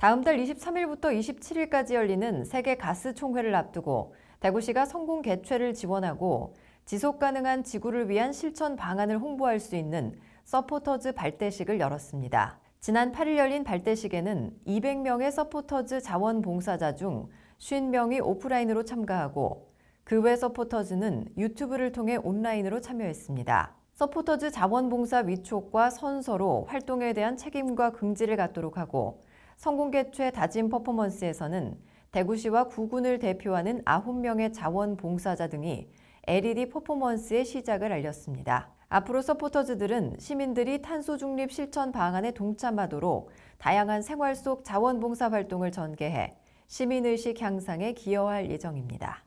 다음 달 23일부터 27일까지 열리는 세계 가스 총회를 앞두고 대구시가 성공 개최를 지원하고 지속 가능한 지구를 위한 실천 방안을 홍보할 수 있는 서포터즈 발대식을 열었습니다. 지난 8일 열린 발대식에는 200명의 서포터즈 자원봉사자 중 50명이 오프라인으로 참가하고 그 외 서포터즈는 유튜브를 통해 온라인으로 참여했습니다. 서포터즈 자원봉사 위촉과 선서로 활동에 대한 책임과 긍지를 갖도록 하고 성공개 최 다짐 퍼포먼스에서는 대구시와 구군을 대표하는 9명의 자원봉사자 등이 LED 퍼포먼스의 시작을 알렸습니다. 앞으로 서포터즈들은 시민들이 탄소 중립 실천 방안에 동참하도록 다양한 생활 속 자원봉사 활동을 전개해 시민의식 향상에 기여할 예정입니다.